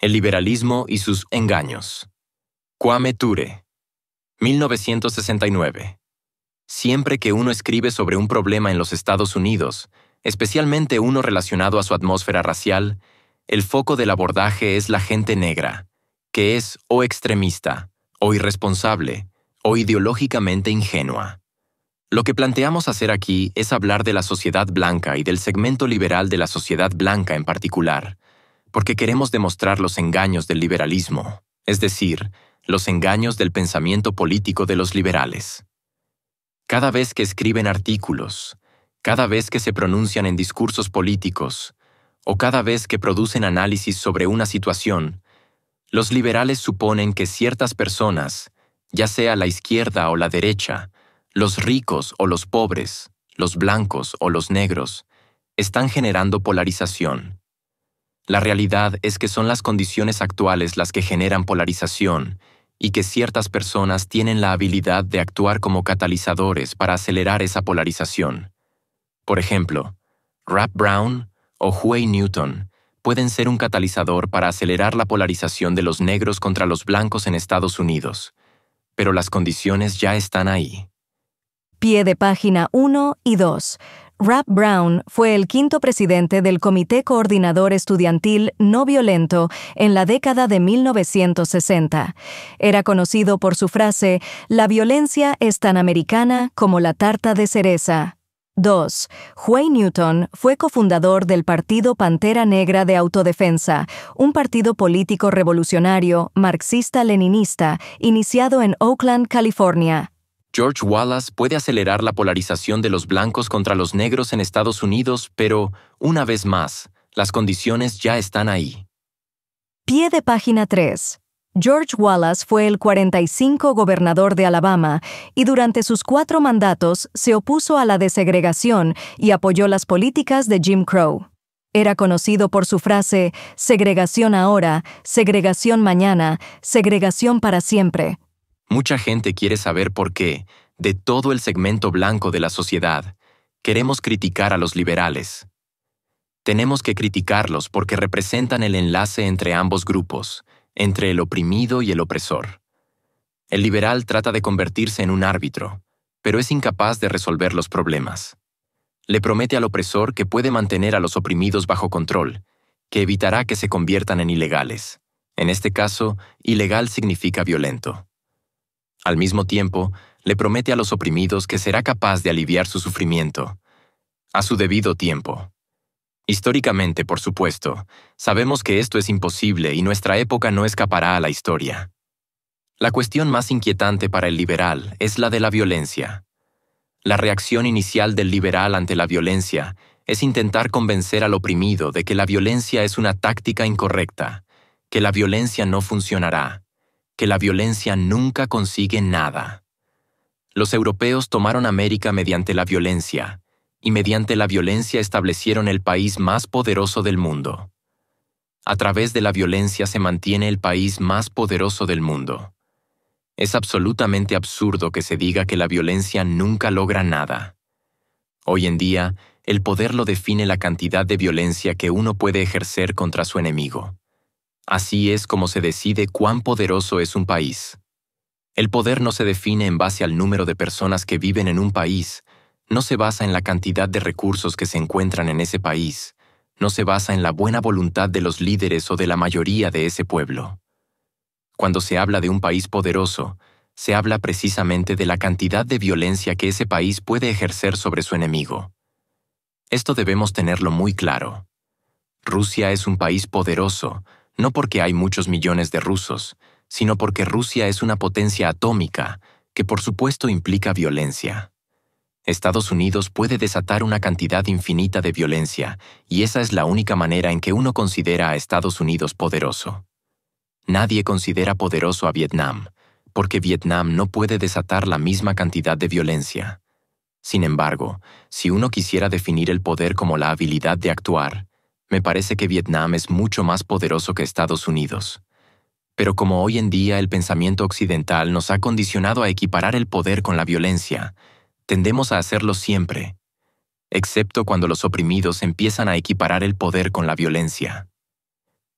El liberalismo y sus engaños. Kwame Ture, 1969. Siempre que uno escribe sobre un problema en los Estados Unidos, especialmente uno relacionado a su atmósfera racial, el foco del abordaje es la gente negra, que es o extremista, o irresponsable, o ideológicamente ingenua. Lo que planteamos hacer aquí es hablar de la sociedad blanca y del segmento liberal de la sociedad blanca en particular, porque queremos demostrar los engaños del liberalismo, es decir, los engaños del pensamiento político de los liberales. Cada vez que escriben artículos, cada vez que se pronuncian en discursos políticos, o cada vez que producen análisis sobre una situación, los liberales suponen que ciertas personas, ya sea la izquierda o la derecha, los ricos o los pobres, los blancos o los negros, están generando polarización, la realidad es que son las condiciones actuales las que generan polarización y que ciertas personas tienen la habilidad de actuar como catalizadores para acelerar esa polarización. Por ejemplo, Rap Brown o Huey Newton pueden ser un catalizador para acelerar la polarización de los negros contra los blancos en Estados Unidos, pero las condiciones ya están ahí. Pie de página 1 y 2. Rap Brown fue el quinto presidente del Comité Coordinador Estudiantil No Violento en la década de 1960. Era conocido por su frase, La violencia es tan americana como la tarta de cereza. 2. Huey Newton fue cofundador del Partido Pantera Negra de Autodefensa, un partido político revolucionario marxista-leninista iniciado en Oakland, California. George Wallace puede acelerar la polarización de los blancos contra los negros en Estados Unidos, pero, una vez más, las condiciones ya están ahí. Pie de página 3. George Wallace fue el 45 gobernador de Alabama y durante sus cuatro mandatos se opuso a la desegregación y apoyó las políticas de Jim Crow. Era conocido por su frase, segregación ahora, segregación mañana, segregación para siempre, Mucha gente quiere saber por qué, de todo el segmento blanco de la sociedad, queremos criticar a los liberales. Tenemos que criticarlos porque representan el enlace entre ambos grupos, entre el oprimido y el opresor. El liberal trata de convertirse en un árbitro, pero es incapaz de resolver los problemas. Le promete al opresor que puede mantener a los oprimidos bajo control, que evitará que se conviertan en ilegales. En este caso, ilegal significa violento. Al mismo tiempo, le promete a los oprimidos que será capaz de aliviar su sufrimiento, a su debido tiempo. Históricamente, por supuesto, sabemos que esto es imposible y nuestra época no escapará a la historia. La cuestión más inquietante para el liberal es la de la violencia. La reacción inicial del liberal ante la violencia es intentar convencer al oprimido de que la violencia es una táctica incorrecta, que la violencia no funcionará, que la violencia nunca consigue nada. Los europeos tomaron América mediante la violencia, y mediante la violencia establecieron el país más poderoso del mundo. A través de la violencia se mantiene el país más poderoso del mundo. Es absolutamente absurdo que se diga que la violencia nunca logra nada. Hoy en día, el poder lo define la cantidad de violencia que uno puede ejercer contra su enemigo. Así es como se decide cuán poderoso es un país. El poder no se define en base al número de personas que viven en un país, no se basa en la cantidad de recursos que se encuentran en ese país, no se basa en la buena voluntad de los líderes o de la mayoría de ese pueblo. Cuando se habla de un país poderoso, se habla precisamente de la cantidad de violencia que ese país puede ejercer sobre su enemigo. Esto debemos tenerlo muy claro. Rusia es un país poderoso, no porque hay muchos millones de rusos, sino porque Rusia es una potencia atómica, que por supuesto implica violencia. Estados Unidos puede desatar una cantidad infinita de violencia, y esa es la única manera en que uno considera a Estados Unidos poderoso. Nadie considera poderoso a Vietnam, porque Vietnam no puede desatar la misma cantidad de violencia. Sin embargo, si uno quisiera definir el poder como la habilidad de actuar, me parece que Vietnam es mucho más poderoso que Estados Unidos. Pero como hoy en día el pensamiento occidental nos ha condicionado a equiparar el poder con la violencia, tendemos a hacerlo siempre, excepto cuando los oprimidos empiezan a equiparar el poder con la violencia.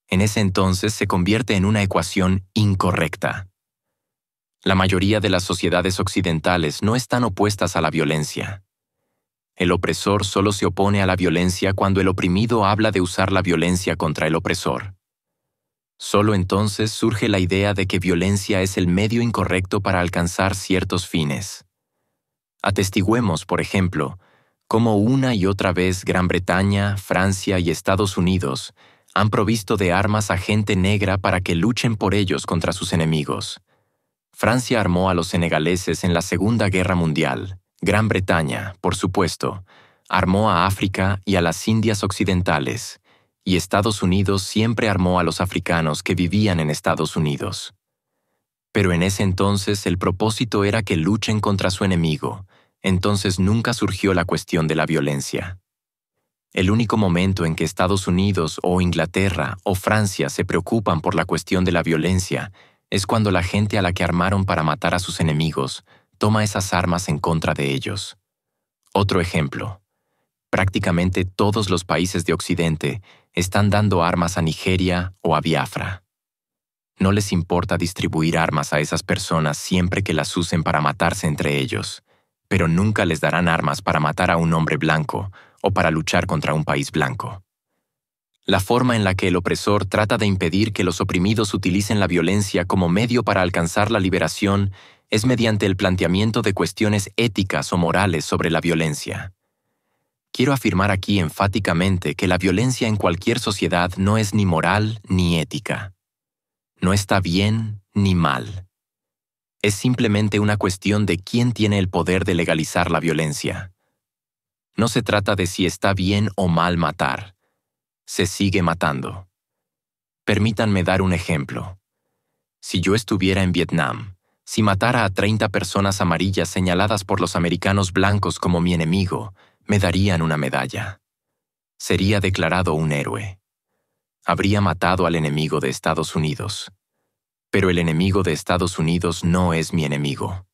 En ese entonces se convierte en una ecuación incorrecta. La mayoría de las sociedades occidentales no están opuestas a la violencia. El opresor solo se opone a la violencia cuando el oprimido habla de usar la violencia contra el opresor. Solo entonces surge la idea de que violencia es el medio incorrecto para alcanzar ciertos fines. Atestiguemos, por ejemplo, cómo una y otra vez Gran Bretaña, Francia y Estados Unidos han provisto de armas a gente negra para que luchen por ellos contra sus enemigos. Francia armó a los senegaleses en la Segunda Guerra Mundial. Gran Bretaña, por supuesto, armó a África y a las Indias Occidentales, y Estados Unidos siempre armó a los africanos que vivían en Estados Unidos. Pero en ese entonces el propósito era que luchen contra su enemigo, entonces nunca surgió la cuestión de la violencia. El único momento en que Estados Unidos o Inglaterra o Francia se preocupan por la cuestión de la violencia es cuando la gente a la que armaron para matar a sus enemigos toma esas armas en contra de ellos. Otro ejemplo. Prácticamente todos los países de Occidente están dando armas a Nigeria o a Biafra. No les importa distribuir armas a esas personas siempre que las usen para matarse entre ellos, pero nunca les darán armas para matar a un hombre blanco o para luchar contra un país blanco. La forma en la que el opresor trata de impedir que los oprimidos utilicen la violencia como medio para alcanzar la liberación es mediante el planteamiento de cuestiones éticas o morales sobre la violencia. Quiero afirmar aquí enfáticamente que la violencia en cualquier sociedad no es ni moral ni ética. No está bien ni mal. Es simplemente una cuestión de quién tiene el poder de legalizar la violencia. No se trata de si está bien o mal matar. Se sigue matando. Permítanme dar un ejemplo. Si yo estuviera en Vietnam, si matara a 30 personas amarillas señaladas por los americanos blancos como mi enemigo, me darían una medalla. Sería declarado un héroe. Habría matado al enemigo de Estados Unidos. Pero el enemigo de Estados Unidos no es mi enemigo.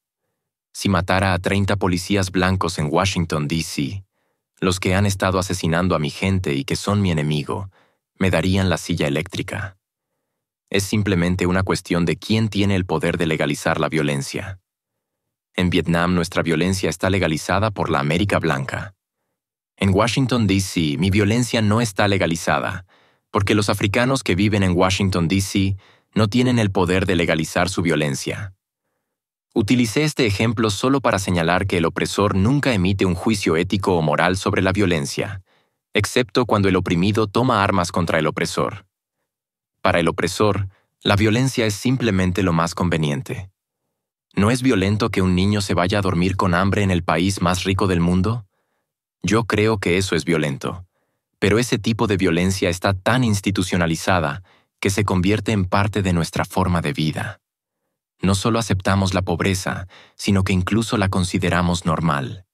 Si matara a 30 policías blancos en Washington, D.C., los que han estado asesinando a mi gente y que son mi enemigo, me darían la silla eléctrica. Es simplemente una cuestión de quién tiene el poder de legalizar la violencia. En Vietnam nuestra violencia está legalizada por la América Blanca. En Washington, D.C., mi violencia no está legalizada, porque los africanos que viven en Washington, D.C., no tienen el poder de legalizar su violencia. Utilicé este ejemplo solo para señalar que el opresor nunca emite un juicio ético o moral sobre la violencia, excepto cuando el oprimido toma armas contra el opresor. Para el opresor, la violencia es simplemente lo más conveniente. ¿No es violento que un niño se vaya a dormir con hambre en el país más rico del mundo? Yo creo que eso es violento. Pero ese tipo de violencia está tan institucionalizada que se convierte en parte de nuestra forma de vida. No solo aceptamos la pobreza, sino que incluso la consideramos normal.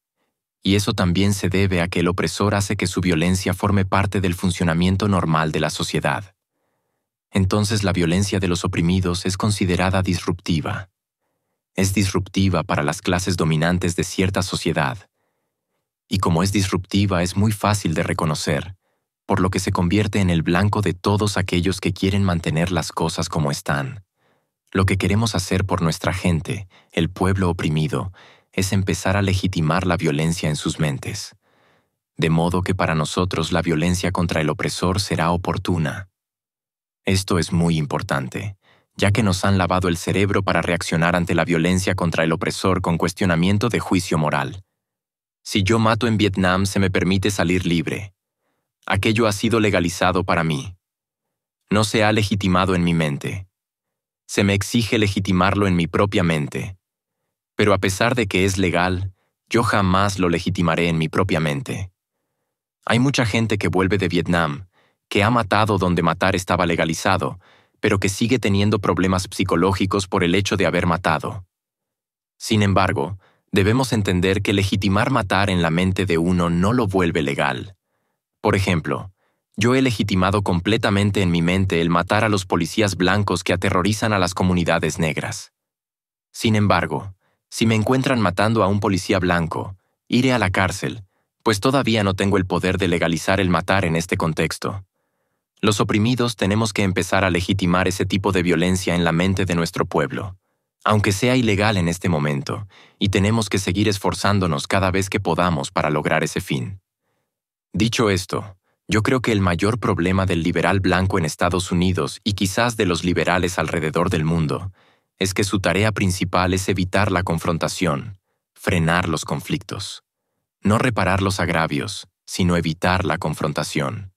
Y eso también se debe a que el opresor hace que su violencia forme parte del funcionamiento normal de la sociedad entonces la violencia de los oprimidos es considerada disruptiva. Es disruptiva para las clases dominantes de cierta sociedad. Y como es disruptiva es muy fácil de reconocer, por lo que se convierte en el blanco de todos aquellos que quieren mantener las cosas como están. Lo que queremos hacer por nuestra gente, el pueblo oprimido, es empezar a legitimar la violencia en sus mentes. De modo que para nosotros la violencia contra el opresor será oportuna, esto es muy importante, ya que nos han lavado el cerebro para reaccionar ante la violencia contra el opresor con cuestionamiento de juicio moral. Si yo mato en Vietnam se me permite salir libre. Aquello ha sido legalizado para mí. No se ha legitimado en mi mente. Se me exige legitimarlo en mi propia mente. Pero a pesar de que es legal, yo jamás lo legitimaré en mi propia mente. Hay mucha gente que vuelve de Vietnam, que ha matado donde matar estaba legalizado, pero que sigue teniendo problemas psicológicos por el hecho de haber matado. Sin embargo, debemos entender que legitimar matar en la mente de uno no lo vuelve legal. Por ejemplo, yo he legitimado completamente en mi mente el matar a los policías blancos que aterrorizan a las comunidades negras. Sin embargo, si me encuentran matando a un policía blanco, iré a la cárcel, pues todavía no tengo el poder de legalizar el matar en este contexto. Los oprimidos tenemos que empezar a legitimar ese tipo de violencia en la mente de nuestro pueblo, aunque sea ilegal en este momento, y tenemos que seguir esforzándonos cada vez que podamos para lograr ese fin. Dicho esto, yo creo que el mayor problema del liberal blanco en Estados Unidos y quizás de los liberales alrededor del mundo es que su tarea principal es evitar la confrontación, frenar los conflictos. No reparar los agravios, sino evitar la confrontación.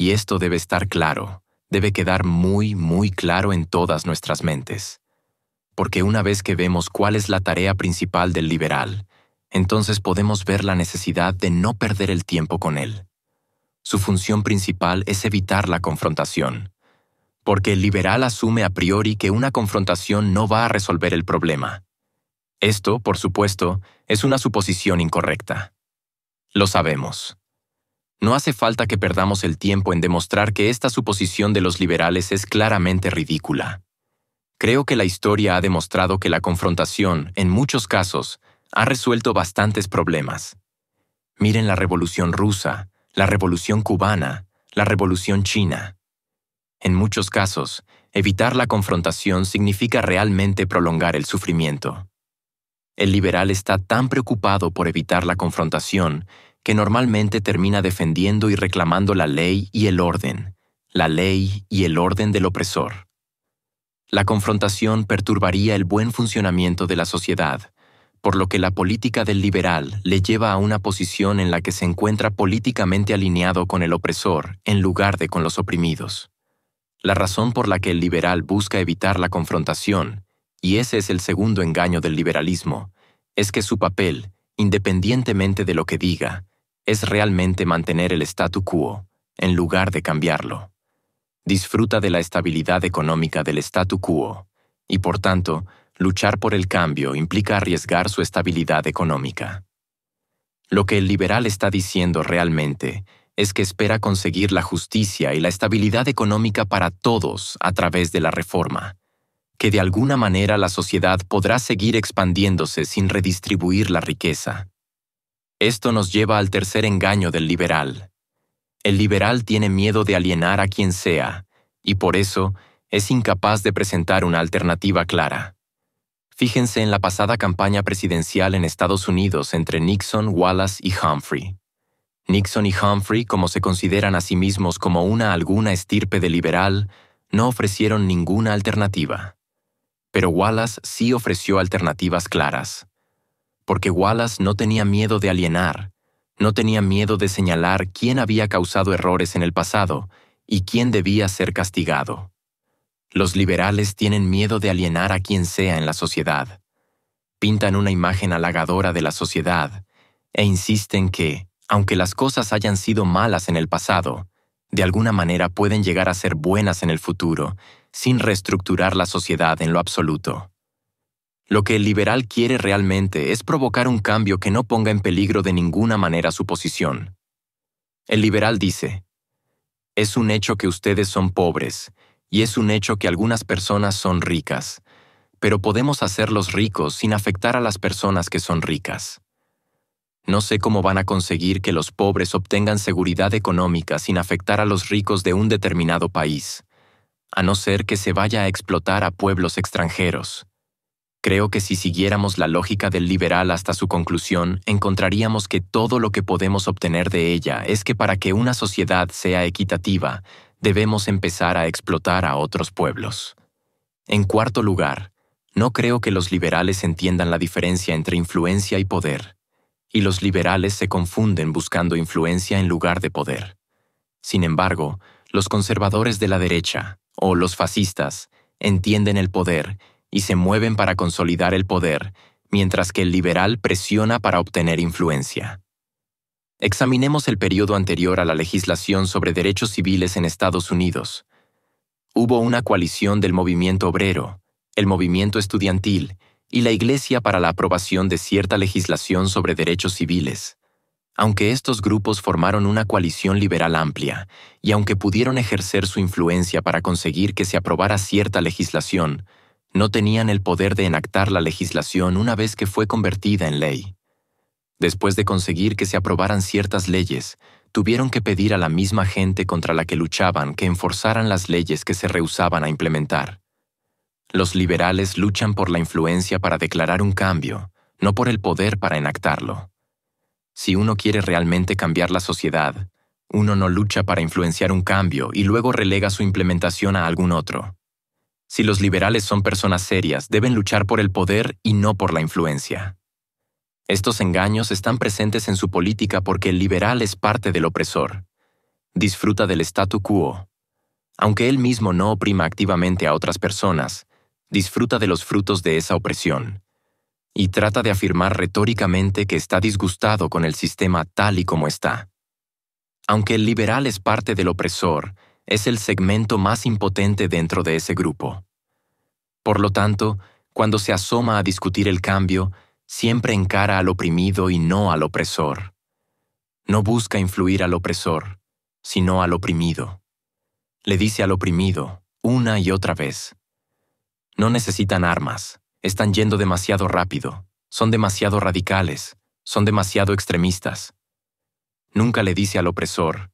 Y esto debe estar claro, debe quedar muy, muy claro en todas nuestras mentes. Porque una vez que vemos cuál es la tarea principal del liberal, entonces podemos ver la necesidad de no perder el tiempo con él. Su función principal es evitar la confrontación, porque el liberal asume a priori que una confrontación no va a resolver el problema. Esto, por supuesto, es una suposición incorrecta. Lo sabemos. No hace falta que perdamos el tiempo en demostrar que esta suposición de los liberales es claramente ridícula. Creo que la historia ha demostrado que la confrontación, en muchos casos, ha resuelto bastantes problemas. Miren la Revolución rusa, la Revolución cubana, la Revolución china. En muchos casos, evitar la confrontación significa realmente prolongar el sufrimiento. El liberal está tan preocupado por evitar la confrontación que normalmente termina defendiendo y reclamando la ley y el orden, la ley y el orden del opresor. La confrontación perturbaría el buen funcionamiento de la sociedad, por lo que la política del liberal le lleva a una posición en la que se encuentra políticamente alineado con el opresor en lugar de con los oprimidos. La razón por la que el liberal busca evitar la confrontación, y ese es el segundo engaño del liberalismo, es que su papel, independientemente de lo que diga, es realmente mantener el statu quo, en lugar de cambiarlo. Disfruta de la estabilidad económica del statu quo, y por tanto, luchar por el cambio implica arriesgar su estabilidad económica. Lo que el liberal está diciendo realmente es que espera conseguir la justicia y la estabilidad económica para todos a través de la reforma, que de alguna manera la sociedad podrá seguir expandiéndose sin redistribuir la riqueza, esto nos lleva al tercer engaño del liberal. El liberal tiene miedo de alienar a quien sea, y por eso es incapaz de presentar una alternativa clara. Fíjense en la pasada campaña presidencial en Estados Unidos entre Nixon, Wallace y Humphrey. Nixon y Humphrey, como se consideran a sí mismos como una alguna estirpe de liberal, no ofrecieron ninguna alternativa. Pero Wallace sí ofreció alternativas claras porque Wallace no tenía miedo de alienar, no tenía miedo de señalar quién había causado errores en el pasado y quién debía ser castigado. Los liberales tienen miedo de alienar a quien sea en la sociedad. Pintan una imagen halagadora de la sociedad e insisten que, aunque las cosas hayan sido malas en el pasado, de alguna manera pueden llegar a ser buenas en el futuro, sin reestructurar la sociedad en lo absoluto. Lo que el liberal quiere realmente es provocar un cambio que no ponga en peligro de ninguna manera su posición. El liberal dice, es un hecho que ustedes son pobres, y es un hecho que algunas personas son ricas, pero podemos hacerlos ricos sin afectar a las personas que son ricas. No sé cómo van a conseguir que los pobres obtengan seguridad económica sin afectar a los ricos de un determinado país, a no ser que se vaya a explotar a pueblos extranjeros. Creo que si siguiéramos la lógica del liberal hasta su conclusión, encontraríamos que todo lo que podemos obtener de ella es que para que una sociedad sea equitativa, debemos empezar a explotar a otros pueblos. En cuarto lugar, no creo que los liberales entiendan la diferencia entre influencia y poder, y los liberales se confunden buscando influencia en lugar de poder. Sin embargo, los conservadores de la derecha, o los fascistas, entienden el poder y se mueven para consolidar el poder, mientras que el liberal presiona para obtener influencia. Examinemos el periodo anterior a la legislación sobre derechos civiles en Estados Unidos. Hubo una coalición del movimiento obrero, el movimiento estudiantil y la Iglesia para la aprobación de cierta legislación sobre derechos civiles. Aunque estos grupos formaron una coalición liberal amplia, y aunque pudieron ejercer su influencia para conseguir que se aprobara cierta legislación, no tenían el poder de enactar la legislación una vez que fue convertida en ley. Después de conseguir que se aprobaran ciertas leyes, tuvieron que pedir a la misma gente contra la que luchaban que enforzaran las leyes que se rehusaban a implementar. Los liberales luchan por la influencia para declarar un cambio, no por el poder para enactarlo. Si uno quiere realmente cambiar la sociedad, uno no lucha para influenciar un cambio y luego relega su implementación a algún otro. Si los liberales son personas serias, deben luchar por el poder y no por la influencia. Estos engaños están presentes en su política porque el liberal es parte del opresor. Disfruta del statu quo. Aunque él mismo no oprima activamente a otras personas, disfruta de los frutos de esa opresión. Y trata de afirmar retóricamente que está disgustado con el sistema tal y como está. Aunque el liberal es parte del opresor, es el segmento más impotente dentro de ese grupo. Por lo tanto, cuando se asoma a discutir el cambio, siempre encara al oprimido y no al opresor. No busca influir al opresor, sino al oprimido. Le dice al oprimido, una y otra vez, no necesitan armas, están yendo demasiado rápido, son demasiado radicales, son demasiado extremistas. Nunca le dice al opresor,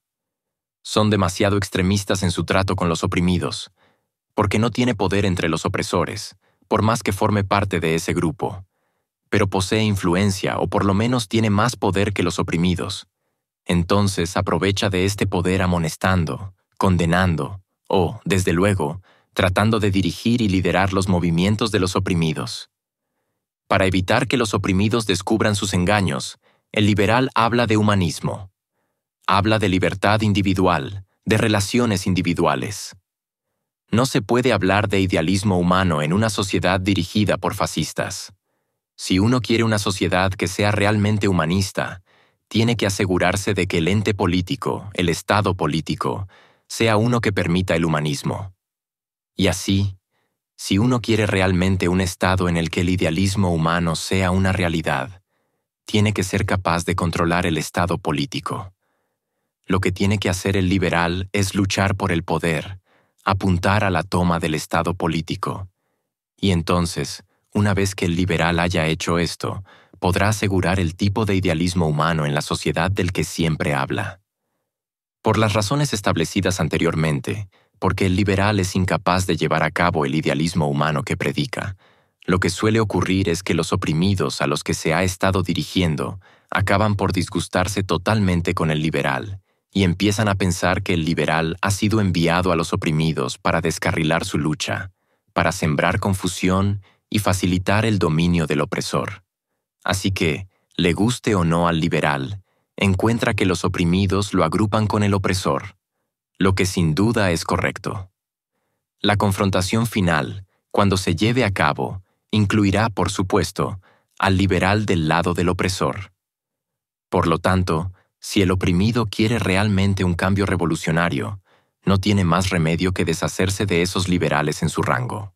son demasiado extremistas en su trato con los oprimidos, porque no tiene poder entre los opresores, por más que forme parte de ese grupo, pero posee influencia o por lo menos tiene más poder que los oprimidos. Entonces aprovecha de este poder amonestando, condenando o, desde luego, tratando de dirigir y liderar los movimientos de los oprimidos. Para evitar que los oprimidos descubran sus engaños, el liberal habla de humanismo Habla de libertad individual, de relaciones individuales. No se puede hablar de idealismo humano en una sociedad dirigida por fascistas. Si uno quiere una sociedad que sea realmente humanista, tiene que asegurarse de que el ente político, el Estado político, sea uno que permita el humanismo. Y así, si uno quiere realmente un Estado en el que el idealismo humano sea una realidad, tiene que ser capaz de controlar el Estado político. Lo que tiene que hacer el liberal es luchar por el poder, apuntar a la toma del Estado político. Y entonces, una vez que el liberal haya hecho esto, podrá asegurar el tipo de idealismo humano en la sociedad del que siempre habla. Por las razones establecidas anteriormente, porque el liberal es incapaz de llevar a cabo el idealismo humano que predica, lo que suele ocurrir es que los oprimidos a los que se ha estado dirigiendo acaban por disgustarse totalmente con el liberal y empiezan a pensar que el liberal ha sido enviado a los oprimidos para descarrilar su lucha, para sembrar confusión y facilitar el dominio del opresor. Así que, le guste o no al liberal, encuentra que los oprimidos lo agrupan con el opresor, lo que sin duda es correcto. La confrontación final, cuando se lleve a cabo, incluirá, por supuesto, al liberal del lado del opresor. Por lo tanto, si el oprimido quiere realmente un cambio revolucionario, no tiene más remedio que deshacerse de esos liberales en su rango.